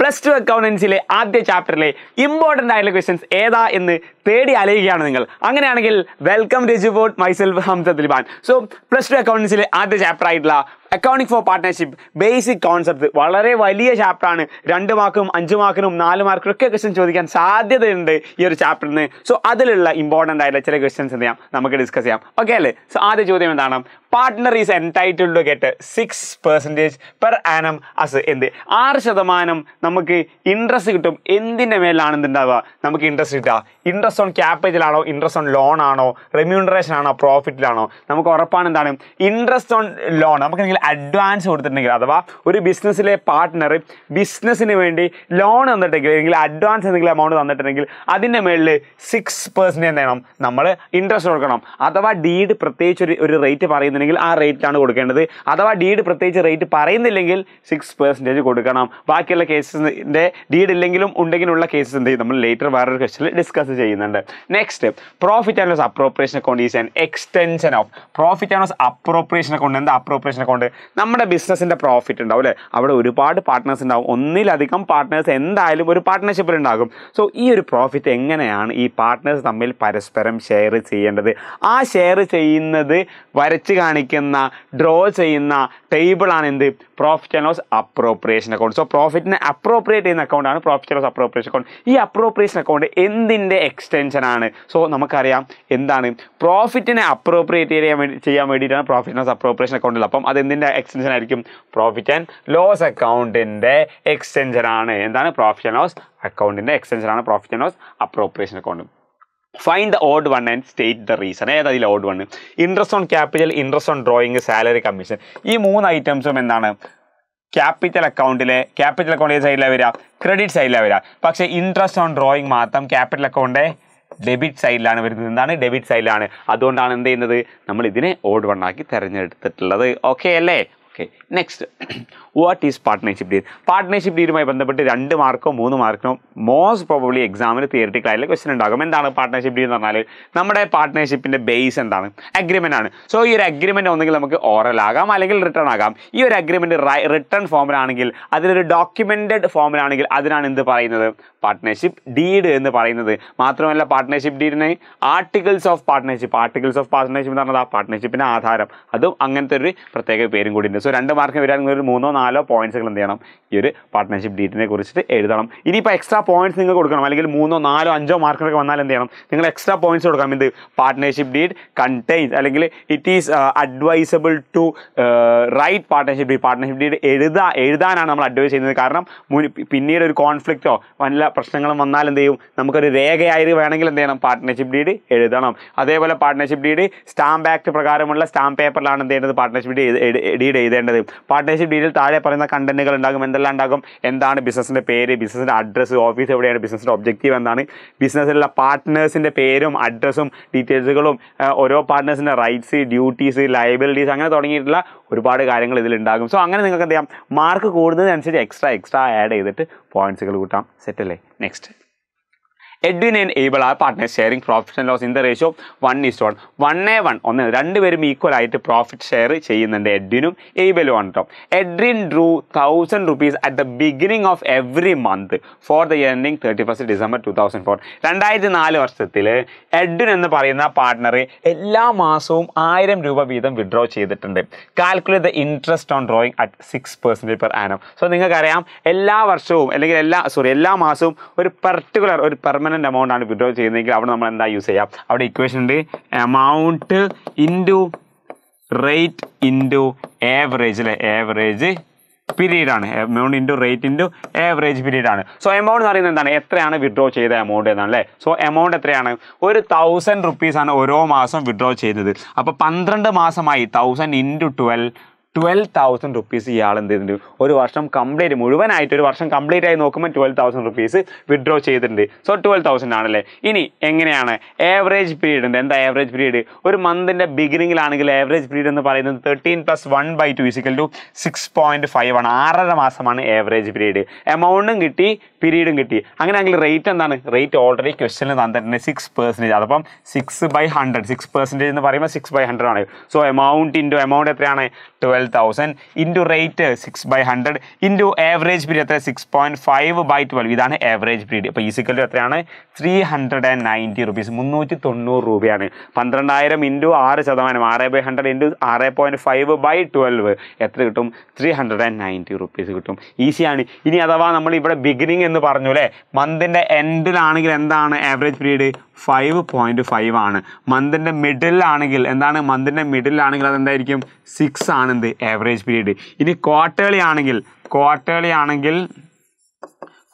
plus two അക്കൗണ്ടൻസിലെ ആദ്യ ചാപ്റ്ററിലെ important ആയിട്ടുള്ള ക്വസ്റ്റ്യൻസ് ഏതാ എന്ന് തേടി അലയുകയാണ് നിങ്ങൾ അങ്ങനെയാണെങ്കിൽ വെൽക്കം രജു ബോട്ട് myself Hamsa Dilban so plus two അക്കൗണ്ടൻസിലെ ആദ്യ ചാപ്റ്റർ ആയിട്ടുള്ള accounting for partnership basic concept വളരെ വലിയ ചാപ്റ്ററാണ് രണ്ട് മാർക്കും അഞ്ച് മാർക്കിനും നാല് മാർക്കിനും ഒക്കെ ക്വസ്റ്റ്യൻ ചോദിക്കാൻ സാധ്യതയുണ്ട് ഈ ഒരു ചാപ്റ്ററിൽ നിന്ന് സോ അതിലുള്ള ഇമ്പോർട്ടൻ്റ് ആയിട്ടുള്ള ചില ക്വസ്റ്റ്യൻസ് എന്ത് ചെയ്യാം നമുക്ക് ഡിസ്കസ് ചെയ്യാം ഓക്കെ അല്ലേ സോ ആദ്യ ചോദ്യം എന്താണ് partner is entitled to get six percentage per annum as എന്ത് ആറ് ശതമാനം നമുക്ക് ഇൻട്രസ്റ്റ് കിട്ടും എന്തിൻ്റെ മേലാണ് എന്തുണ്ടാവുക നമുക്ക് ഇൻട്രസ്റ്റ് കിട്ടുക ഇൻട്രസ്റ്റ് ഓൺ ക്യാപിറ്റലാണോ ഇൻട്രസ്റ്റ് ഓൺ ലോൺ ആണോ റെമ്യൂണറേഷൻ ആണോ പ്രോഫിറ്റിലാണോ നമുക്ക് ഉറപ്പാണ് എന്താണ് ഇൻട്രസ്റ്റ് ഓൺ ലോൺ നമുക്ക് അഡ്വാൻസ് കൊടുത്തിട്ടുണ്ടെങ്കിൽ അഥവാ ഒരു ബിസിനസ്സിലെ പാർട്ട്ണർ ബിസിനസ്സിന് വേണ്ടി ലോൺ തന്നിട്ടെങ്കിൽ അല്ലെങ്കിൽ അഡ്വാൻസ് എന്തെങ്കിലും എമൗണ്ട് തന്നിട്ടുണ്ടെങ്കിൽ അതിൻ്റെ മേളിൽ സിക്സ് പെർസെൻറ്റ് എന്ത് നമ്മൾ ഇൻട്രസ്റ്റ് കൊടുക്കണം അഥവാ ഡീഡ് പ്രത്യേകിച്ച് ഒരു ഒരു റേറ്റ് പറയുന്നുണ്ടെങ്കിൽ ആ റേറ്റിലാണ് കൊടുക്കേണ്ടത് അഥവാ ഡീഡ് പ്രത്യേകിച്ച് റേറ്റ് പറയുന്നില്ലെങ്കിൽ സിക്സ് പെർസെൻറ്റേജ് കൊടുക്കണം ബാക്കിയുള്ള കേസസിൻ്റെ ഡീഡ് ഇല്ലെങ്കിലും ഉണ്ടെങ്കിലുള്ള കേസസ് എന്ത് ചെയ്യും നമ്മൾ ലേറ്റർ വേറൊരു ക്വസ്റ്റിൽ ഡിസ്കസ് ചെയ്യുന്നുണ്ട് next profit and loss appropriation account is an extension of profit and loss appropriation account എന്താ അപ്രോപ്രിയേഷൻ അക്കൗണ്ട് നമ്മുടെ ബിസിനസ്സിൻ്റെ പ്രോഫിറ്റ് ഉണ്ടാവും അല്ലേ അവിടെ ഒരുപാട് പാർട്ട്നേഴ്സ് ഉണ്ടാവും ഒന്നിലധികം പാർട്ട്നേഴ്സ് എന്തായാലും ഒരു പാർട്ട്നർഷിപ്പിൽ ഉണ്ടാകും സോ ഈ ഒരു പ്രോഫിറ്റ് എങ്ങനെയാണ് ഈ പാർട്ട്നേഴ്സ് തമ്മിൽ പരസ്പരം ഷെയർ ചെയ്യേണ്ടത് ആ ഷെയർ ചെയ്യുന്നത് വരച്ച് കാണിക്കുന്ന ഡ്രോ ചെയ്യുന്ന ടേബിളാണ് എന്ത് profit and loss appropriation account so പ്രോഫിറ്റിനെ അപ്രോപ്രിയേറ്റ് ചെയ്യുന്ന അക്കൗണ്ടാണ് profit and loss appropriation account ഈ അപ്രോപ്രിയേഷൻ അക്കൗണ്ട് എന്തിൻ്റെ ആണ് സോ നമുക്കറിയാം എന്താണ് പ്രോഫിറ്റിനെ അപ്രോപ്രിയേറ്റ് ചെയ്യാൻ വേണ്ടി ചെയ്യാൻ വേണ്ടിയിട്ടാണ് പ്രോഫിറ്റ് ആൻഡ് ലോസ് അപ്രോപ്രിയേഷൻ അക്കൗണ്ടിൽ അപ്പം അത് അക്കൗണ്ടിൻ്റെ എക്സ്റ്റൻഷൻ ആയിരിക്കും പ്രോഫിറ്റ് ആൻഡ് ലോസ് അക്കൗണ്ടിൻ്റെ എക്സ്റ്റൻഷൻ ആണ് എന്താണ് പ്രോഫിറ്റ് ആൻഡ് ലോസ് അക്കൗണ്ടിൻ്റെ എക്സ്റ്റൻഷൻ ആണ് profit and loss appropriation account find the odd one and state the reason ഏതാ ഇതിൽ odd one interest on capital interest on drawing salary commission ഈ മൂന്ന് ഐറ്റംസും എന്താണ് ക്യാപിറ്റൽ അക്കൗണ്ടിലെ ക്യാപിറ്റൽ അക്കൗണ്ട് ഏത് സൈഡിലാണ് വരിക ക്രെഡിറ്റ് സൈഡിലാണ് വരിക പക്ഷേ ഇൻട്രസ്റ്റ് ഓൺ ഡ്രോയിങ് മാത്രം ക്യാപിറ്റൽ അക്കൗണ്ടിൻ്റെ ഡെബിറ്റ് സൈഡിലാണ് വരുന്നത് എന്താണ് ഡെബിറ്റ് സൈഡിലാണ് അതുകൊണ്ടാണ് എന്ത് ചെയ്യുന്നത് നമ്മൾ ഇതിനെ ഓഡ് വണ്ണാക്കി തിരഞ്ഞെടുത്തിട്ടുള്ളത് ഓക്കെ അല്ലേ okay next what is partnership deal partnership ഡീലുമായി ബന്ധപ്പെട്ട് രണ്ട് മാർക്കോ മൂന്ന് മാർക്കോ മോസ്റ്റ് പ്രോബബ്ലി എക്സാമിന് തിയറിറ്റിക്കൽ ആയിട്ടുള്ള ക്വസ്റ്റൻ ഉണ്ടാകും എന്താണ് പാർട്ട്നർഷിപ്പ് ഡീൽ എന്ന് പറഞ്ഞാൽ നമ്മുടെ പാർട്ട്നർഷിപ്പിൻ്റെ ബേസ് എന്താണ് അഗ്രിമെൻ്റ് ആണ് സോ ഈ ഒരു അഗ്രിമെൻ്റ് ഒന്നെങ്കിൽ നമുക്ക് ഓറൽ ആകാം അല്ലെങ്കിൽ റിട്ടേൺ ആകാം ഈ ഒരു അഗ്രിമെൻ്റ് റിട്ടേൺ ഫോമിലാണെങ്കിൽ അതിലൊരു ഡോക്യുമെൻറ്റഡ് ഫോമിലാണെങ്കിൽ അതിനാണ് എന്ത് പറയുന്നത് പാർട്ട്നർഷിപ്പ് ഡീഡ് എന്ന് പറയുന്നത് മാത്രമല്ല പാർട്ട്നർഷിപ്പ് ഡീഡിന് articles of partnership articles of partnership എന്ന് പറഞ്ഞാൽ ആ പാർട്ട്ണർഷിപ്പിൻ്റെ ആധാരം അതും അങ്ങനത്തെ ഒരു പ്രത്യേക പേരും കൂടി ഉണ്ട് രണ്ട് മാർക്കിന് വരാണെങ്കിൽ ഒരു മൂന്നോ നാലോ പോയിന്റ്സുകൾ എന്ത് ചെയ്യണം ഈ ഒരു പാർട്ട്ണർഷിപ്പ് ഡീറ്റിനെ കുറിച്ചിട്ട് എഴുതണം ഇനിയിപ്പോൾ എക്സ്ട്രാ പോയിന്റ്സ് നിങ്ങൾ കൊടുക്കണം അല്ലെങ്കിൽ മൂന്നോ നാലോ അഞ്ചോ മാർക്കിനൊക്കെ വന്നാൽ എന്ത് ചെയ്യണം നിങ്ങൾ എക്സ്ട്രാ പോയിന്റ്സ് കൊടുക്കാം എന്ത് പാർട്ട്ണർഷിപ്പ് ഡീറ്റ് കണ്ടെയ്ൻസ് അല്ലെങ്കിൽ it is advisable to write partnership deed partnership deed എഴുതാ എഴുതാനാണ് നമ്മൾ അഡ്വൈസ് ചെയ്യുന്നത് കാരണം പിന്നീട് ഒരു കോൺഫ്ലിക്റ്റോ വല്ല പ്രശ്നങ്ങളും വന്നാൽ എന്ത് ചെയ്യും നമുക്കൊരു രേഖയായി വേണമെങ്കിൽ എന്ത് ചെയ്യണം പാർട്ട്ണർഷിപ്പ് ഡീഡ് എഴുതണം അതേപോലെ പാർട്ട്ണർഷിപ്പ് ഡീഡ് സ്റ്റാമ്പ് ആക്ട് പ്രകാരമുള്ള സ്റ്റാമ്പ് പേപ്പറിലാണ് എന്ത് ചെയ്യുന്നത് പാർട്ട്ണർഷിപ്പ് ഡീഡ് ഡീഡ് ചെയ്തേണ്ടത് പാർട്ട്ണർഷിപ്പ് ഡീറ്റെയിൽ താഴെ പറയുന്ന കണ്ടന്റുകൾ ഉണ്ടാകും എന്തെല്ലാം ഉണ്ടാകും എന്താണ് ബിസിനസിൻ്റെ പേര് ബിസിനസിൻ്റെ അഡ്രസ്സ് ഓഫീസ് എവിടെയാണ് ബിസിനസിൻ്റെ ഒബ്ജക്റ്റീവ് എന്താണ് ബിസിനസ്സിലുള്ള പാർട്ട്നേഴ്സിൻ്റെ പേരും അഡ്രസ്സും ഡീറ്റെയിൽസുകളും ഓരോ പാർട്ട്നേഴ്സിൻ്റെ റൈറ്റ്സ് ഡ്യൂട്ടീസ് ലയബിലിറ്റീസ് അങ്ങനെ തുടങ്ങിയിട്ടുള്ള ഒരുപാട് കാര്യങ്ങൾ ഇതിലുണ്ടാകും സോ അങ്ങനെ നിങ്ങൾക്ക് എന്ത് ചെയ്യാം മാർക്ക് കൂടുന്നതിനനുസരിച്ച് എക്സ്ട്രാ എക്സ്ട്രാ ആഡ് ചെയ്തിട്ട് പോയിൻറ്റ്സുകൾ കൂട്ടാം സെറ്റല്ലേ next Edwin and Abel are partners sharing profit and loss in the ratio one is one one a one ഒന്ന് രണ്ടുപേരും ഈക്വൽ ആയിട്ട് പ്രോഫിറ്റ് ഷെയർ ചെയ്യുന്നുണ്ട് എഡ്വിനും ഏബിലും ആണ് കേട്ടോ Edwin drew thousand rupees at the beginning of every month for the ending thirty first December two thousand four രണ്ടായിരത്തി നാല് വർഷത്തിൽ എഡ്വിൻ എന്ന് പറയുന്ന പാർട്ട്ണർ എല്ലാ മാസവും ആയിരം രൂപ വീതം വിഡ്രോ ചെയ്തിട്ടുണ്ട് calculate the interest on drawing at six percentage per annum so നിങ്ങൾക്കറിയാം എല്ലാ വർഷവും അല്ലെങ്കിൽ എല്ലാ സോറി എല്ലാ മാസവും ഒരു പെർട്ടിക്കുലർ ഒരു പെർമനൻ പെർമനൻറ്റ് എമൗണ്ട് ആണ് വിഡ്രോ ചെയ്യുന്നതെങ്കിൽ അവിടെ നമ്മൾ എന്താ യൂസ് ചെയ്യാം അവിടെ ഇക്വേഷൻ ഉണ്ട് amount into rate into average അല്ലേ ഏവറേജ് പീരീഡ് ആണ് amount into rate into average period ആണ് സോ എമൗണ്ട് എന്ന് പറയുന്നത് എന്താണ് എത്രയാണ് വിഡ്രോ ചെയ്ത എമൗണ്ട് എന്നാണ് അല്ലേ സോ എമൗണ്ട് എത്രയാണ് ഒരു തൗസൻഡ് റുപ്പീസാണ് ഓരോ മാസം വിഡ്രോ ചെയ്യുന്നത് അപ്പോൾ പന്ത്രണ്ട് മാസമായി thousand into twelve twelve thousand rupees ഇയാൾ എന്ത് ചെയ്തിട്ടുണ്ട് ഒരു വർഷം കംപ്ലീറ്റ് മുഴുവനായിട്ട് ഒരു വർഷം കംപ്ലീറ്റ് ആയി നോക്കുമ്പോൾ ട്വൽവ് തൗസൻഡ് റുപ്പീസ് വിഡ്രോ ചെയ്തിട്ടുണ്ട് സോ ട്വൽവ് തൗസൻഡ് ആണല്ലേ ഇനി എങ്ങനെയാണ് ഏവറേജ് പീരീഡ് ഉണ്ട് എന്താ ഏവറേജ് പീരീഡ് ഒരു മന്തിൻ്റെ ബിഗിനിങ്ങിലാണെങ്കിൽ ഏവറേജ് പീരീഡ് എന്ന് പറയുന്നത് thirteen plus one by two is equal to six point five ആണ് ആറര മാസമാണ് ഏവറേജ് പീരീഡ് എമൗണ്ടും കിട്ടി പീരീഡും കിട്ടി അങ്ങനെയാണെങ്കിൽ റേറ്റ് എന്താണ് റേറ്റ് ഓൾറെഡി ക്വസ്റ്റനിൽ തന്നിട്ടുണ്ട് സിക്സ് പെർസെൻറ്റേജ് അതപ്പം six by hundred six percentage എന്ന് പറയുമ്പോൾ സിക്സ് ബൈ ഹൺഡ്രഡ് ആണ് സോ എമൗണ്ട് ഇൻറ്റു എമൗണ്ട് എത്രയാണ് twelve twelve thousand into rate six by hundred into average period എത്ര six point five by twelve ഇതാണ് average period അപ്പോൾ ഈ സിക്കലിൽ എത്രയാണ് three hundred and ninety rupees മുന്നൂറ്റി തൊണ്ണൂറ് രൂപയാണ് പന്ത്രണ്ടായിരം ഇൻറ്റു ആറ് ശതമാനം ആറ് ബൈ ഹൺഡ്രഡ് ഇൻറ്റു ആറ് പോയിൻറ്റ് ഫൈവ് ബൈ ട്വൽവ് എത്ര കിട്ടും three hundred and ninety rupees കിട്ടും ഈസിയാണ് ഇനി അഥവാ നമ്മൾ ഇവിടെ ബിഗിനിങ് എന്ന് പറഞ്ഞു അല്ലേ മന്തിൻ്റെ എൻഡിലാണെങ്കിൽ എന്താണ് average period five point five ആണ് മന്തിൻ്റെ മിഡിലാണെങ്കിൽ എന്താണ് മന്തിൻ്റെ മിഡിലാണെങ്കിൽ അതെന്തായിരിക്കും സിക്സ് ആണ് എന്ത് ആവറേജ് പീരീഡ് ഇനി ക്വാർട്ടേളി ആണെങ്കിൽ ക്വാർട്ടേളി ആണെങ്കിൽ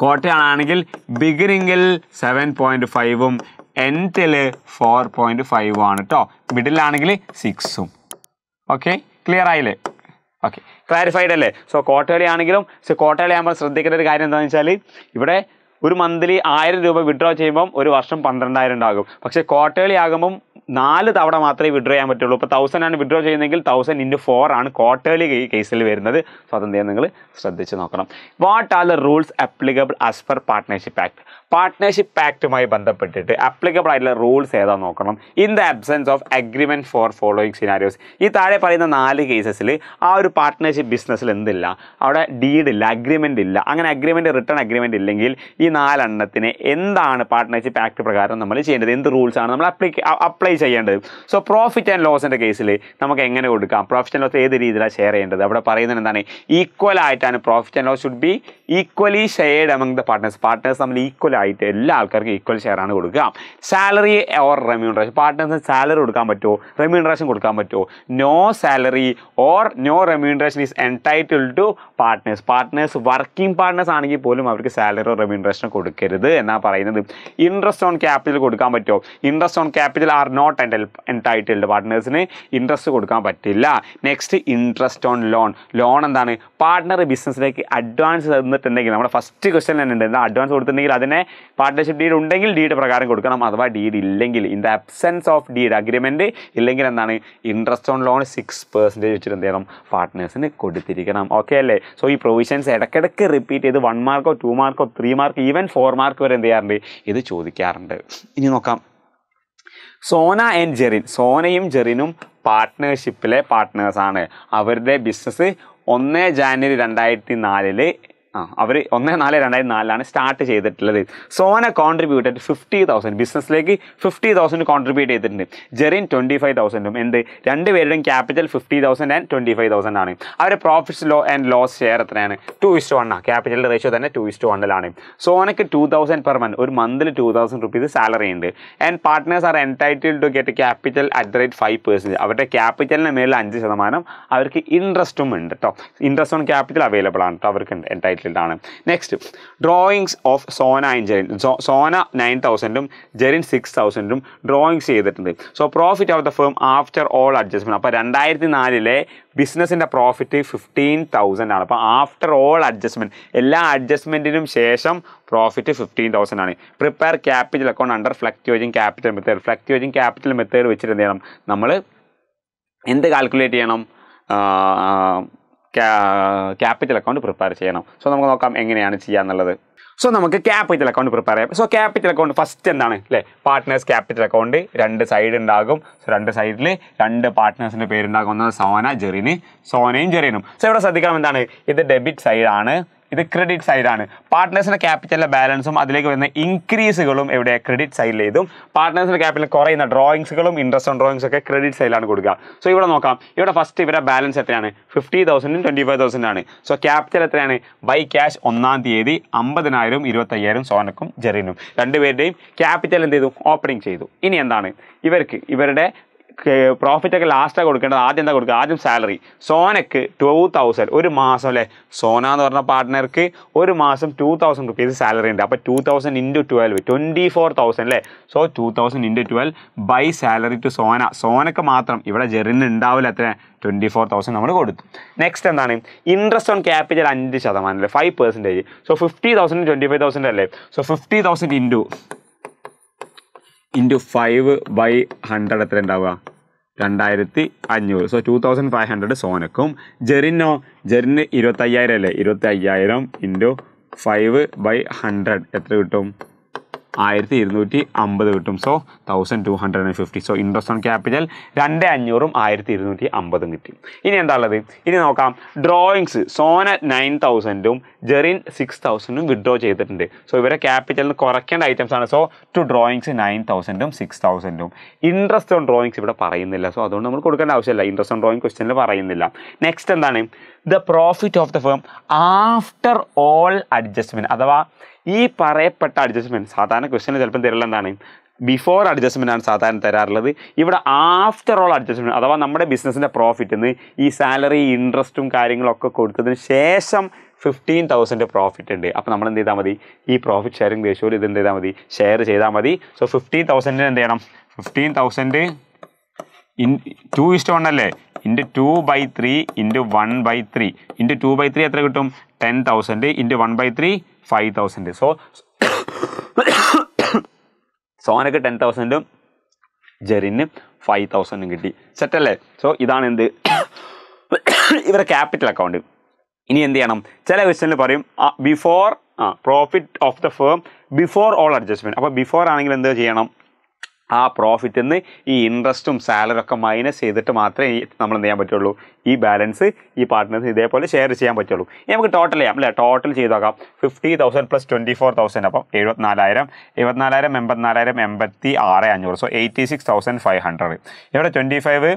ക്വാർട്ടേളാണെങ്കിൽ ബിഗിനിങ്ങിൽ സെവൻ പോയിൻറ്റ് ഫൈവും എൻത്തിൽ ഫോർ പോയിൻറ്റ് ഫൈവും ആണ് കേട്ടോ മിഡിലാണെങ്കിൽ സിക്സും ഓക്കെ ക്ലിയർ ആയില്ലേ ഓക്കെ ക്ലാരിഫൈഡ് അല്ലേ സോ കോട്ടകളി ആണെങ്കിലും സോ കോട്ടകളി ആകുമ്പോൾ ശ്രദ്ധിക്കേണ്ട ഒരു കാര്യം എന്താണെന്ന് വെച്ചാൽ ഇവിടെ ഒരു മന്ത്ലി ആയിരം രൂപ വിഡ്രോ ചെയ്യുമ്പം ഒരു വർഷം പന്ത്രണ്ടായിരം ഉണ്ടാകും പക്ഷേ ക്വാർട്ടേളി ആകുമ്പം നാല് തവണ മാത്രമേ വിഡ്രോ ചെയ്യാൻ പറ്റുള്ളൂ ഇപ്പോൾ തൗസൻഡ് ആണ് വിഡ്രോ ചെയ്യുന്നതെങ്കിൽ തൗസൻഡ് ഇൻറ്റു ഫോർ ആണ് ക്വാർട്ടേളി കേസിൽ വരുന്നത് സോ നിങ്ങൾ ശ്രദ്ധിച്ച് നോക്കണം what are the rules applicable as per partnership act partnership ആക്ടുമായി ബന്ധപ്പെട്ടിട്ട് അപ്ലിക്കബിൾ ആയിട്ടുള്ള റൂൾസ് ഏതാ നോക്കണം in the absence of agreement for following scenarios ഈ താഴെ പറയുന്ന നാല് കേസസിൽ ആ ഒരു പാർട്ട്ണർഷിപ്പ് ബിസിനസ്സിൽ എന്തില്ല അവിടെ ഡീഡ് ഇല്ല അഗ്രിമെൻ്റ് ഇല്ല അങ്ങനെ അഗ്രിമെൻറ്റ് റിട്ടേൺ അഗ്രിമെൻറ്റ് ഇല്ലെങ്കിൽ ഈ നാലെണ്ണത്തിന് എന്താണ് പാർട്ട്ണർഷിപ്പ് ആക്ട് പ്രകാരം നമ്മൾ ചെയ്യേണ്ടത് എന്ത് റൂൾസ് ആണ് നമ്മൾ അപ്ലൈ അപ്ലൈ ചെയ്യേണ്ടത് സോ പ്രോഫിറ്റ് ആൻഡ് ലോസിൻ്റെ കേസിൽ നമുക്ക് എങ്ങനെ കൊടുക്കാം പ്രോഫിറ്റ് ആൻഡ് ലോസ് ഏത് രീതിയിലാണ് ഷെയർ ചെയ്യേണ്ടത് അവിടെ പറയുന്നത് എന്താണ് ഈക്വൽ ആയിട്ടാണ് profit and loss should be equally shared among the partners partners നമ്മൾ ഈക്വൽ ഈക്വലായിട്ട് എല്ലാ ആൾക്കാർക്കും ഈക്വൽ ഷെയർ ആണ് കൊടുക്കുക സാലറി ഓർ റെമ്യൂണറേഷൻ പാർട്ട്നേഴ്സിന് സാലറി കൊടുക്കാൻ പറ്റുമോ റെമ്യൂണറേഷൻ കൊടുക്കാൻ പറ്റുമോ no salary or no remuneration is entitle to partners partners working partners ആണെങ്കിൽ പോലും അവർക്ക് സാലറി ഓർ റെമ്യൂണറേഷൻ കൊടുക്കരുത് എന്നാണ് പറയുന്നത് ഇൻട്രസ്റ്റ് ഓൺ ക്യാപിറ്റൽ കൊടുക്കാൻ പറ്റുമോ interest on capital are not എൻ എൻടൈറ്റിൽഡ് പാർട്ട്നേഴ്സിന് ഇൻട്രസ്റ്റ് കൊടുക്കാൻ പറ്റില്ല next interest on loan loan എന്താണ് പാർട്ട്ണർ ബിസിനസ്സിലേക്ക് അഡ്വാൻസ് തന്നിട്ടുണ്ടെങ്കിൽ നമ്മുടെ ഫസ്റ്റ് ക്വസ്റ്റൻ തന്നെ ഉണ്ട് എന്താ അഡ്വാൻസ് കൊടുത്തിട്ടുണ്ടെങ്കിൽ അതിനെ പാർട്ട്ണർഷിപ്പ് ഡീഡ് ഉണ്ടെങ്കിൽ ഡീഡ് പ്രകാരം കൊടുക്കണം അഥവാ ഡീഡ് ഇല്ലെങ്കിൽ in the absence of deed agreement ഇല്ലെങ്കിൽ എന്താണ് interest on loan six percentage വെച്ചിട്ട് എന്ത് ചെയ്യണം പാർട്ട്നേഴ്സിന് കൊടുത്തിരിക്കണം ഓക്കെ അല്ലേ സോ ഈ പ്രൊവിഷൻസ് ഇടയ്ക്കിടയ്ക്ക് റിപ്പീറ്റ് ചെയ്ത് വൺ മാർക്കോ ടു മാർക്കോ three mark even four mark വരെ എന്ത് ചെയ്യാറുണ്ട് ഇത് ചോദിക്കാറുണ്ട് ഇനി നോക്കാം സോന ആൻഡ് ജെറിൻ സോനയും ജെറിനും പാർട്ട്ണർഷിപ്പിലെ പാർട്ട്നേഴ്സാണ് അവരുടെ ബിസിനസ് ഒന്ന് ജാനുവരി രണ്ടായിരത്തി നാലില് ആ അവർ ഒന്ന് നാല് രണ്ടായിരത്തി നാലിലാണ് സ്റ്റാർട്ട് ചെയ്തിട്ടുള്ളത് സോന കോൺട്രിബ്യൂട്ടഡ് ഫിഫ്റ്റി തൗസൻഡ് ബിസിനസ്സിലേക്ക് ഫിഫ്റ്റി തൗസൻഡ് കോൺട്രിബ്യൂട്ട് ചെയ്തിട്ടുണ്ട് ജെറിൻ ട്വൻറ്റി ഫൈവ് തൗസൻഡും എന്ത് രണ്ട് പേരുടെയും capital fifty thousand and twenty five thousand ആണ് അവരുടെ പ്രോഫിറ്റ്സ് ലോ ആൻഡ് ലോസ് ഷെയർ എത്രയാണ് ടു ഇസ്റ്റ് വണ്ണാണ് ക്യാപിറ്റൽ റേഷ്യോ തന്നെ ടു ഇസ്റ്റ് വണ്ണിലാണ് സോനയ്ക്ക് ടു തൗസൻഡ് പെർ മന്ത് ഒരു മന്തിൽ ടു തൗസൻഡ് റുപ്പീസ് സാലറി ഉണ്ട് and partners are entitle to get capital at the rate five percent അവരുടെ ക്യാപിറ്റലിന് മേലിൽ അഞ്ച് ശതമാനം അവർക്ക് ഇൻട്രസ്റ്റും ഉണ്ട് കേട്ടോ ഇൻട്രസ്റ്റ് ഓൺ ക്യാപിറ്റൽ അവൈലബിൾ ആണ് കേട്ടോ അവർക്ക് എൻറ്റൈറ്റിൽ ആണ് next drawings of Sona and Jerin Sona nine തൗസൻഡും ജെറിൻ സിക്സ് തൗസൻഡും ഡ്രോയിങ്സ് ചെയ്തിട്ടുണ്ട് so profit of the firm after all adjustment അപ്പോൾ രണ്ടായിരത്തി നാലിലെ ബിസിനസ്സിൻ്റെ പ്രോഫിറ്റ് ഫിഫ്റ്റീൻ തൗസൻഡ് ആണ് അപ്പോൾ ആഫ്റ്റർ ഓൾ അഡ്ജസ്റ്റ്മെൻറ്റ് എല്ലാ അഡ്ജസ്റ്റ്മെൻറ്റിനും ശേഷം പ്രോഫിറ്റ് ഫിഫ്റ്റീൻ തൗസൻഡ് ആണ് prepare capital account under fluctuating capital method fluctuating capital method വെച്ചിട്ട് എന്ത് ചെയ്യണം നമ്മൾ എന്ത് കാൽക്കുലേറ്റ് ചെയ്യണം ക്യാപിറ്റൽ അക്കൗണ്ട് പ്രിപ്പയർ ചെയ്യണം സോ നമുക്ക് നോക്കാം എങ്ങനെയാണ് ചെയ്യാന്നുള്ളത് സോ നമുക്ക് ക്യാപിറ്റൽ അക്കൗണ്ട് പ്രിപ്പയർ ചെയ്യാം സോ ക്യാപിറ്റൽ അക്കൗണ്ട് ഫസ്റ്റ് എന്താണ് അല്ലേ പാർട്ട്നേഴ്സ് ക്യാപിറ്റൽ അക്കൗണ്ട് രണ്ട് സൈഡ് ഉണ്ടാകും സോ രണ്ട് സൈഡിൽ രണ്ട് പാർട്ട്നേഴ്സിൻ്റെ ഒന്ന് സോന ജെറിന് സോനയും ജെറിനും സോ ഇവിടെ ശ്രദ്ധിക്കണം എന്താണ് ഇത് ഡെബിറ്റ് സൈഡാണ് ഇത് ക്രെഡിറ്റ് സൈഡാണ് പാർട്ട്നേഴ്സിൻ്റെ ക്യാപിറ്റലിലെ ബാലൻസും അതിലേക്ക് വരുന്ന ഇൻക്രീസുകളും എവിടെ ക്രെഡിറ്റ് സൈഡിൽ എഴുതും പാർട്ട്നേഴ്സിൻ്റെ ക്യാപിറ്റൽ കുറയുന്ന ഡ്രോയിങ്സുകളും ഇൻട്രസ്റ്റ് ഓൺ ഡ്രോയിങ്സ് ഒക്കെ ക്രെഡിറ്റ് സൈഡിലാണ് കൊടുക്കുക സോ ഇവിടെ നോക്കാം ഇവിടെ ഫസ്റ്റ് ഇവരുടെ ബാലൻസ് എത്രയാണ് ഫിഫ്റ്റി തൗസൻഡും ട്വൻറ്റി ഫൈവ് തൗസൻഡ് ആണ് സോ ക്യാപിറ്റൽ എത്രയാണ് ബൈ ക്യാഷ് ഒന്നാം തീയതി അമ്പതിനായിരം ഇരുപത്തയ്യായിരം സോനക്കും ജെറിനും രണ്ടുപേരുടെയും ക്യാപിറ്റൽ എന്ത് ചെയ്തു ഓപ്പണിംഗ് ചെയ്തു ഇനി എന്താണ് ഇവർക്ക് ഇവരുടെ പ്രോഫിറ്റ് ഒക്കെ ലാസ്റ്റാണ് കൊടുക്കേണ്ടത് ആദ്യം എന്താ കൊടുക്കുക ആദ്യം സാലറി സോനയ്ക്ക് ടു തൗസൻഡ് ഒരു മാസം അല്ലേ സോന എന്ന് പറഞ്ഞ പാർട്ട്ണർക്ക് ഒരു മാസം ടു തൗസൻഡ് റുപ്പീസ് സാലറി ഉണ്ട് അപ്പോൾ two thousand into twelve twenty four thousand അല്ലേ so two thousand into twelve by salary to Sona സോനക്ക് മാത്രം ഇവിടെ ജെറിന് ഉണ്ടാവില്ല അത്ര ട്വൻറ്റി ഫോർ തൗസൻഡ് നമ്മൾ കൊടുത്തു നെക്സ്റ്റ് എന്താണ് ഇൻട്രസ്റ്റ് ഓൺ ക്യാപിറ്റൽ അഞ്ച് ശതമാനം അല്ലേ five percentage so fifty thousand twenty five thousand അല്ലേ so fifty thousand into into five by hundred എത്ര ഉണ്ടാവുക രണ്ടായിരത്തി അഞ്ഞൂറ് so two thousand five hundred സോനക്കും ജെറിനോ ജെറിന് ഇരുപത്തയ്യായിരം അല്ലേ ഇരുപത്തയ്യായിരം ഇൻറ്റു ഫൈവ് ബൈ ഹൺഡ്രഡ് എത്ര കിട്ടും ആയിരത്തി ഇരുന്നൂറ്റി അമ്പത് കിട്ടും so thousand two hundred and fifty so interest on capital രണ്ട് അഞ്ഞൂറും ആയിരത്തി ഇരുന്നൂറ്റി അമ്പതും കിട്ടി ഇനി എന്താ ഉള്ളത് ഇനി നോക്കാം ഡ്രോയിങ്സ് സോന നയൻ തൗസൻഡും ജെറിൻ സിക്സ് തൗസൻഡും വിഡ്രോ ചെയ്തിട്ടുണ്ട് സോ ഇവരെ ക്യാപിറ്റലിന് കുറയ്ക്കേണ്ട ഐറ്റംസ് ആണ് സോ ടു ഡ്രോയിങ്സ് നയൻ തൗസൻഡും സിക്സ് തൗസൻഡും ഇൻട്രസ്റ്റ് ഓൺ ഡ്രോയിങ്സ് ഇവിടെ പറയുന്നില്ല സോ അതുകൊണ്ട് നമ്മൾ കൊടുക്കേണ്ട ആവശ്യമില്ല ഇൻട്രസ്റ്റ് ഓൺ ഡ്രോയിങ് ക്വസ്റ്റ്യനിൽ പറയുന്നില്ല നെക്സ്റ്റ് എന്താണ് the profit of the firm after all adjustment അഥവാ ഈ പറയപ്പെട്ട അഡ്ജസ്റ്റ്മെൻറ്റ് സാധാരണ ക്വസ്റ്റ്യൻ ചിലപ്പം തരില്ല എന്താണ് ബിഫോർ അഡ്ജസ്റ്റ്മെൻ്റ് ആണ് സാധാരണ തരാറുള്ളത് ഇവിടെ ആഫ്റ്റർ ഓൾ അഡ്ജസ്റ്റ്മെൻറ്റ് അഥവാ നമ്മുടെ ബിസിനസ്സിൻ്റെ പ്രോഫിറ്റ് എന്ന് ഈ സാലറി ഇൻട്രസ്റ്റും കാര്യങ്ങളൊക്കെ കൊടുത്തതിന് ശേഷം ഫിഫ്റ്റീൻ തൗസൻഡ് പ്രോഫിറ്റ് ഉണ്ട് അപ്പോൾ നമ്മൾ എന്ത് ചെയ്താൽ മതി ഈ പ്രോഫിറ്റ് ഷെയറിംഗ് ദേശോ ഇത് എന്ത് ചെയ്താൽ മതി ഷെയർ ചെയ്താൽ മതി സോ ഫിഫ്റ്റീൻ തൗസൻഡിന് എന്ത് ചെയ്യണം fifteen thousand in two is to one into two by three into one by three into two by three എത്ര കിട്ടും ten thousand into one by three five thousand so സോനക്ക് ടെൻ തൗസൻഡും ജെറിന് ഫൈവ് തൗസൻഡും കിട്ടി സെറ്റല്ലേ സോ ഇതാണ് എന്ത് ഇവരുടെ ക്യാപിറ്റൽ അക്കൗണ്ട് ഇനി എന്ത് ചെയ്യണം ചില ക്വസ്റ്റ്യനിൽ പറയും ബിഫോർ ആ profit of the firm before all adjustment അപ്പോൾ ബിഫോർ ആണെങ്കിൽ എന്ത് ചെയ്യണം ആ പ്രോഫിറ്റിൽ നിന്ന് ഈ ഇൻട്രസ്റ്റും സാലറി ഒക്കെ മൈനസ് ചെയ്തിട്ട് മാത്രമേ നമ്മൾ എന്ത് ചെയ്യാൻ പറ്റുള്ളൂ ഈ ബാലൻസ് ഈ പാർട്ട്നേഴ്സ് ഇതേപോലെ ഷെയർ ചെയ്യാൻ പറ്റുള്ളൂ നമുക്ക് ടോട്ടൽ ചെയ്യാം അല്ലേ ടോട്ടൽ ചെയ്തോക്കാം fifty thousand plus twenty four thousand അപ്പം എഴുപത്തിനാലായിരം എഴുപത്തിനാലായിരം എൺപത്തിനാലായിരം എൺപത്തി ആറ് അഞ്ഞൂറ് so eighty six thousand five hundred ഇവിടെ twenty five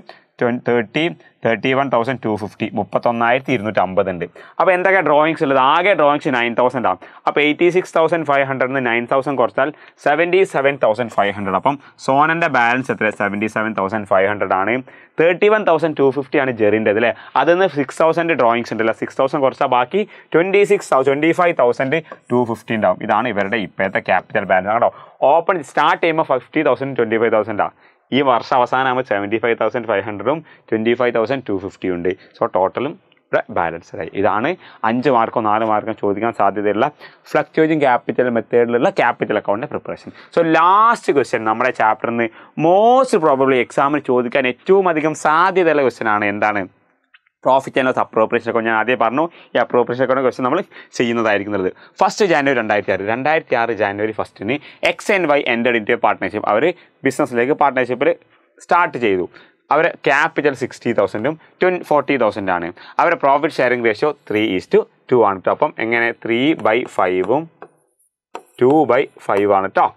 thirty thirty one thousand two fifty മുപ്പത്തൊന്നായിരത്തി ഇരുന്നൂറ്റി അമ്പത് ഉണ്ട് അപ്പോൾ എന്തൊക്കെ ഡ്രോയിങ്സ് ഉള്ളത് ആകെ ഡ്രോയിങ്സ് നയൻ തൗസൻഡ് ആണ് അപ്പോൾ എയ്റ്റി സിക്സ് തൗസൻഡ് ഫൈവ് ഹൺഡ്രഡിന് നയൻ തൗസൻഡ് കുറച്ചാൽ seventy seven thousand five hundred അപ്പം സോനൻ്റെ ബാലൻസ് എത്ര seventy seven thousand five hundred ആണ് thirty one thousand two fifty ആണ് ജെറിൻ്റെ അല്ലേ അതിൽ നിന്ന് സിക്സ് തൗസൻഡ് ഡ്രോയിങ്സ് ഉണ്ടല്ലോ സിക്സ് തൗസൻഡ് കുറച്ചാൽ ബാക്കി twenty six twenty five thousand two fifty ഉണ്ടാവും ഇതാണ് ഇവരുടെ ഇപ്പോഴത്തെ ക്യാപിറ്റൽ ബാലൻസ് കേട്ടോ ഓപ്പൺ സ്റ്റാർട്ട് ചെയ്യുമ്പോൾ ഫിഫ്റ്റി തൗസൻഡ് ട്വൻറ്റി ഫൈവ് തൗസൻഡാണ് ഈ വർഷം അവസാനമാകുമ്പോൾ സെവൻറ്റി ഫൈവ് തൗസൻഡ് ഫൈവ് ഹൺഡ്രഡും twenty five thousand two fifty ഉണ്ട് സോ ടോട്ടലും ഇവിടെ ആയി ഇതാണ് അഞ്ച് മാർക്കോ നാല് മാർക്കോ ചോദിക്കാൻ സാധ്യതയുള്ള ഫ്ലക്ച്വേറ്റിംഗ് ക്യാപിറ്റൽ മെത്തേഡിലുള്ള ക്യാപിറ്റൽ അക്കൗണ്ടിൻ്റെ പ്രിപ്പറേഷൻ സോ ലാസ്റ്റ് ക്വസ്റ്റ്യൻ നമ്മുടെ ചാപ്റ്ററിൽ നിന്ന് മോസ്റ്റ് പ്രോബബ്ലി എക്സാമിൽ ചോദിക്കാൻ ഏറ്റവും അധികം സാധ്യതയുള്ള ക്വസ്റ്റ്യൻ ആണ് എന്താണ് profit and loss appropriation account ഞാൻ ആദ്യം പറഞ്ഞു ഈ അപ്രോപ്രിയേഷൻ അക്കൗണ്ട് ക്വസ്റ്റ് നമ്മൾ ചെയ്യുന്നതായിരിക്കുന്നത് ഫസ്റ്റ് ജാനുവരി രണ്ടായിരത്തി ആറ് രണ്ടായിരത്തി ആറ് ജാനുവരി ഫസ്റ്റിന് എക്സ് ആൻഡ് വൈ എൻ്റെ ഇൻ പാർട്ട്ണർഷിപ്പ് അവർ ബിസിനസ്സിലേക്ക് പാർട്ട്ണർഷിപ്പിൽ സ്റ്റാർട്ട് ചെയ്തു അവരെ ക്യാപിറ്റൽ സിക്സ്റ്റി തൗസൻഡും ട്വൻ ഫോർട്ടി തൗസൻഡാണ് അവരെ profit sharing ratio three is to two ആണ് കേട്ടോ അപ്പം എങ്ങനെ ത്രീ ബൈ ഫൈവും ടു ബൈ ഫൈവ് ആണ് കേട്ടോ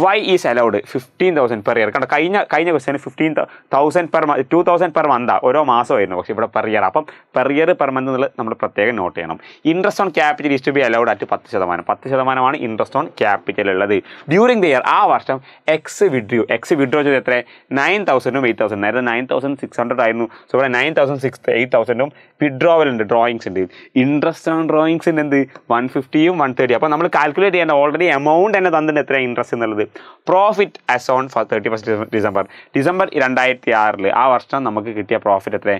Y is allowed fifteen thousand per year കണ്ട കഴിഞ്ഞ കഴിഞ്ഞ ക്വസ്റ്റിന് fifteen thousand per two thousand per മന്താ ഓരോ മാസമായിരുന്നു പക്ഷേ ഇവിടെ പെർ ഇയർ അപ്പം പെർ ഇയർ പെർ മന്ത് എന്നുള്ളത് നമ്മൾ പ്രത്യേകം നോട്ട് ചെയ്യണം interest on capital is to be allowed at പത്ത് ശതമാനം പത്ത് ശതമാനമാണ് ഇൻട്രസ്റ്റ് ഓൺ ക്യാപിറ്റൽ ഉള്ളത് ഡ്യൂറിംഗ് ദ ഇയർ ആ വർഷം എക്സ് വിഡ്രൂ എക്സ് വിഡ്രോ ചെയ്ത് എത്ര നയൻ തൗസൻഡും എയ്റ്റ് തൗസൻഡ് നേരത്തെ നയൻ തൗസൻഡ് സിക്സ് ഹൺഡ്രഡ് ആയിരുന്നു സോ ഇവിടെ നയൻ തൗസൻഡ് സിക്സ് എയ്റ്റ് തൗസൻഡും വിഡ്രോവൽ ഉണ്ട് ഡ്രോയിങ്സ് ഉണ്ട് ഇൻട്രസ്റ്റ് ഓൺ ഡ്രോയിങ്സിൻ്റെ എന്ത് വൺ ഫിഫ്റ്റിയും വൺ തേർട്ടി അപ്പോൾ നമ്മൾ കാൽക്കുലേറ്റ് ചെയ്യേണ്ട ഓൾറെഡി എമൗണ്ട് തന്നെ തന്നിട്ട് എത്ര ഇൻട്രസ്റ്റ് എന്നുള്ളത് profit as on thirty first December December രണ്ടായിരത്തി ആറിൽ ആ വർഷം നമുക്ക് കിട്ടിയ പ്രോഫിറ്റ് എത്ര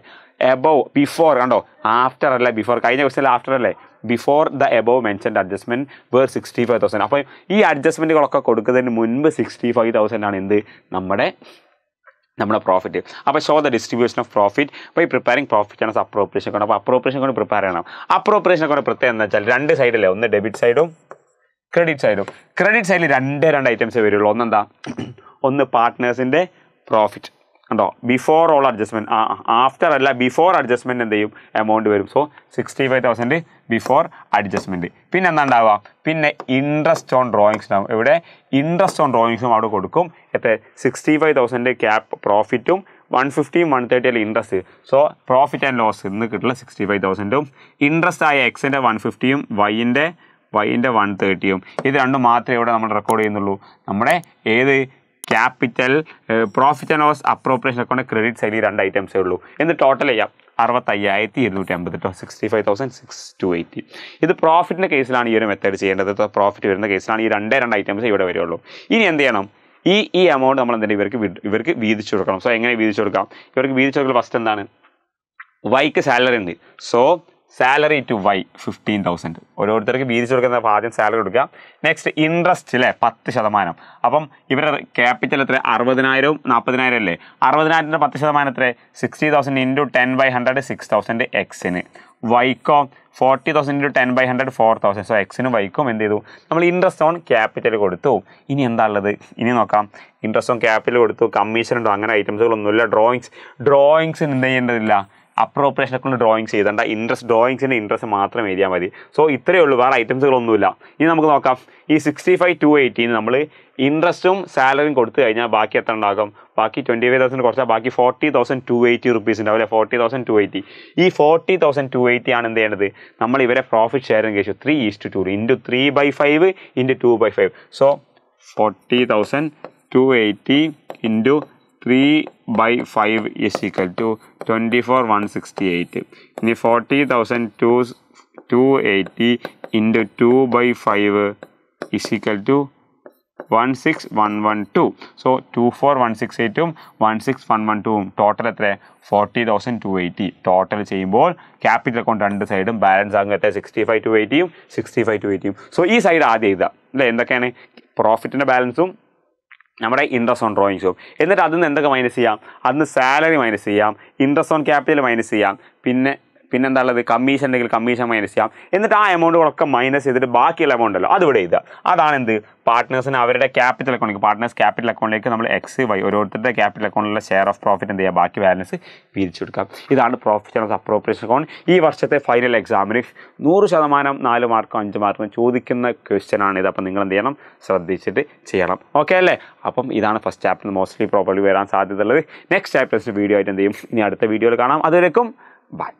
എബോവ് ബിഫോർ കണ്ടോ ആഫ്റ്റർ അല്ലേ ബിഫോർ കഴിഞ്ഞ ക്വസ്റ്റനിൽ ആഫ്റ്റർ അല്ലേ before the above mentioned adjustment were sixty five thousand അപ്പോൾ ഈ അഡ്ജസ്റ്റ്മെൻറ്റുകളൊക്കെ കൊടുക്കുന്നതിന് മുൻപ് സിക്സ്റ്റി ഫൈവ് തൗസൻഡ് ആണ് എന്ത് നമ്മുടെ നമ്മുടെ പ്രോഫിറ്റ് അപ്പോൾ show the distribution of profit അപ്പോൾ ഈ പ്രിപ്പയറിംഗ് പ്രോഫിറ്റ് ആണ് അപ്രോപ്രേഷൻ കൊണ്ട് അപ്പോൾ അപ്രോപ്രിയേഷൻ കൊണ്ട് പ്രിപ്പയർ ചെയ്യണം അപ്രോപ്രേഷൻ കൊണ്ട് പ്രത്യേകം എന്താ വെച്ചാൽ രണ്ട് സൈഡിലെ ഒന്ന് ഡെബിറ്റ് സൈഡും ക്രെഡിറ്റ് സൈഡും ക്രെഡിറ്റ് സൈഡിൽ രണ്ട് രണ്ട് ഐറ്റംസേ വരുള്ളൂ ഒന്നെന്താ ഒന്ന് പാർട്ട്നേഴ്സിൻ്റെ പ്രോഫിറ്റ് ഉണ്ടോ ബിഫോർ ഓൾ അഡ്ജസ്റ്റ്മെൻറ്റ് ആ ആഫ്റ്റർ അല്ല ബിഫോർ അഡ്ജസ്റ്റ്മെൻറ്റ് എന്ത് ചെയ്യും എമൗണ്ട് വരും so sixty five thousand before adjustment പിന്നെ എന്താ ഉണ്ടാവുക പിന്നെ ഇൻട്രസ്റ്റ് ഓൺ ഡ്രോയിങ്സ് ഉണ്ടാവും ഇവിടെ ഇൻട്രസ്റ്റ് ഓൺ ഡ്രോയിങ്സും അവിടെ കൊടുക്കും എത്ര സിക്സ്റ്റി ഫൈവ് തൗസൻഡ് ക്യാപ് പ്രോഫിറ്റും വൺ ഫിഫ്റ്റിയും one thirty interest so profit and loss ഇന്ന് കിട്ടുന്ന സിക്സ്റ്റി ഫൈവ് തൗസൻഡും ഇൻട്രസ്റ്റ് ആയ എക്സിൻ്റെ വൺ ഫിഫ്റ്റിയും വൈൻ്റെ വൈൻ്റെ വൺ തേർട്ടിയും ഇത് രണ്ടും മാത്രമേ ഇവിടെ നമ്മൾ റെക്കോർഡ് ചെയ്യുന്നുള്ളൂ നമ്മുടെ ഏത് capital profit and loss appropriation account credit സൈഡിൽ രണ്ട് ഐറ്റംസേ ഉള്ളൂ എന്ന് ടോട്ടൽ ചെയ്യാം അറുപത്തയ്യായിരത്തി ഇരുന്നൂറ്റി അമ്പത് to sixty five thousand six two eighty ഇത് പ്രോഫിറ്റിൻ്റെ കേസിലാണ് ഈ ഒരു മെത്തേഡ് ചെയ്യേണ്ടത് പ്രോഫിറ്റ് വരുന്ന കേസിലാണ് ഈ രണ്ടേ രണ്ട് ഐറ്റംസ് ഇവിടെ വരുള്ളൂ ഇനി എന്ത് ചെയ്യണം ഈ ഈ എമൗണ്ട് നമ്മൾ എന്തെങ്കിലും ഇവർക്ക് ഇവർക്ക് വീതിച്ചു കൊടുക്കണം സോ എങ്ങനെ വീതിച്ചു കൊടുക്കാം ഇവർക്ക് വീതിച്ചു കൊടുക്കൽ ഫസ്റ്റ് എന്താണ് വൈക്ക് സാലറി ഉണ്ട് so salary to Y fifteen thousand ഓരോരുത്തർക്ക് വീതിച്ച് കൊടുക്കുന്ന ആദ്യം സാലറി കൊടുക്കുക നെക്സ്റ്റ് ഇൻട്രസ്റ്റ് അല്ലേ പത്ത് ശതമാനം അപ്പം ഇവരുടെ ക്യാപിറ്റൽ എത്ര അറുപതിനായിരവും നാൽപ്പതിനായിരം അല്ലേ അറുപതിനായിരത്തിൻ്റെ പത്ത് ശതമാനം എത്ര sixty thousand into ten by hundred six thousand എക്സിന് വൈക്കോ forty thousand into ten by hundred four thousand so എക്സിന് വൈക്കോ എന്ത് ചെയ്തു നമ്മൾ ഇൻട്രസ്റ്റ് ഓൺ ക്യാപിറ്റൽ കൊടുത്തു ഇനി എന്താ ഉള്ളത് ഇനി നോക്കാം ഇൻട്രസ്റ്റ് ഓൺ ക്യാപിറ്റൽ കൊടുത്തു കമ്മീഷൻ ഉണ്ടോ അങ്ങനെ ഐറ്റംസുകളൊന്നുമില്ല ഡ്രോയിങ്സ് ഡ്രോയിങ്സിന് എന്ത് ചെയ്യേണ്ടതില്ല അപ്രോപ്രിയേഷൻ അക്കൗണ്ട് ഡ്രോയിങ്സ് ചെയ്തേണ്ട ഇൻട്രസ്റ്റ് ഡ്രോയിങ്സിൻ്റെ ഇൻട്രസ്റ്റ് മാത്രം എഴുതിയാൽ മതി സോ ഇത്രയേ ഉള്ളൂ വേറെ ഐറ്റംസുകളൊന്നുമില്ല ഇനി നമുക്ക് നോക്കാം ഈ സിക്സ്റ്റി ഫൈവ് ടു എയ്റ്റീന് നമ്മൾ ഇൻട്രസ്റ്റും സാലറിയും കൊടുത്തു കഴിഞ്ഞാൽ ബാക്കി എത്ര ഉണ്ടാകും ബാക്കി ട്വൻറ്റി ഫൈവ് തൗസൻഡ് കുറച്ചാൽ ബാക്കി forty thousand two eighty rupees ഉണ്ടാവില്ല ഫോർട്ടി തൗസൻഡ് ടു എയ്റ്റി ഈ ഫോർട്ടി തൗസൻഡ് ടു എയ്റ്റി ആണ് എന്ത് ചെയ്യേണ്ടത് നമ്മൾ ഇവരെ പ്രോഫിറ്റ് ഷെയർ കഴിച്ചു three is to two into three by five into two by five so forty thousand two eighty into three by five is equal to twenty four one sixty eight ഇനി forty thousand two two eighty into two by five is equal to one six one one two so two four one six എയ്റ്റും one six one one ടുവും total എത്ര forty thousand two eighty total ചെയ്യുമ്പോൾ capital account രണ്ട് സൈഡും balance ആകും എത്ര sixty five two എയ്റ്റിയും sixty five two എയ്റ്റിയും സോ ഈ സൈഡ് ആദ്യം എഴുതാം അല്ലേ എന്തൊക്കെയാണ് പ്രോഫിറ്റിൻ്റെ ബാലൻസും നമ്മുടെ ഇൻട്രസ്റ്റ് ഓൺ ഡ്രോയിങ് ഷോപ്പ് എന്നിട്ട് അതിൽ നിന്ന് എന്തൊക്കെ മൈനസ് ചെയ്യാം നിന്ന് സാലറി മൈനസ് ചെയ്യാം ഇൻട്രസ്റ്റ് ഓൺ ക്യാപിറ്റൽ മൈനസ് ചെയ്യാം പിന്നെ പിന്നെന്താ ഉള്ളത് കമ്മീഷൻ ഉണ്ടെങ്കിൽ കമ്മീഷൻ മൈനസ് ചെയ്യാം എന്നിട്ട് ആ എമൗണ്ടുകളൊക്കെ മൈനസ് ചെയ്തിട്ട് ബാക്കിയുള്ള എമൗണ്ട് ഉണ്ടല്ലോ അതിവിടെ എഴുതുക അതാണ് എന്ത് പാർട്ട്നേഴ്സിന് അവരുടെ ക്യാപിറ്റൽ അക്കൗണ്ടിലേക്ക് പാർട്ട്നേഴ്സ് ക്യാപിറ്റൽ അക്കൗണ്ടിലേക്ക് നമ്മൾ എക്സ് വൈ ഓരോരുത്തരുടെ ക്യാപിറ്റൽ അക്കൗണ്ടിലുള്ള ഷെയർ ഓഫ് പ്രോഫിറ്റ് എന്ത് ചെയ്യുക ബാക്കി ബാലൻസ് വിരിച്ചു കൊടുക്കാം ഇതാണ് പ്രോഫിറ്റ് ആൻഡ് അപ്രോപ്രിയേഷൻ അക്കൗണ്ട് ഈ വർഷത്തെ ഫൈനൽ എക്സാമിന് നൂറ് ശതമാനം നാല് മാർക്കും അഞ്ച് മാർക്കും ചോദിക്കുന്ന ക്വസ്റ്റ്യൻ ആണ് ഇത് അപ്പം നിങ്ങൾ എന്ത് ചെയ്യണം ശ്രദ്ധിച്ചിട്ട് ചെയ്യണം ഓക്കെ അല്ലേ അപ്പം ഇതാണ് ഫസ്റ്റ് ചാപ്റ്റർ മോസ്റ്റ്ലി പ്രോബ്ലി വരാൻ സാധ്യതയുള്ളത് നെക്സ്റ്റ് ചാപ്റ്റേഴ്സ് വീഡിയോ ആയിട്ട് എന്ത് ചെയ്യും ഇനി അടുത്ത വീഡിയോയിൽ കാണാം അതുവരേക്കും ബൈ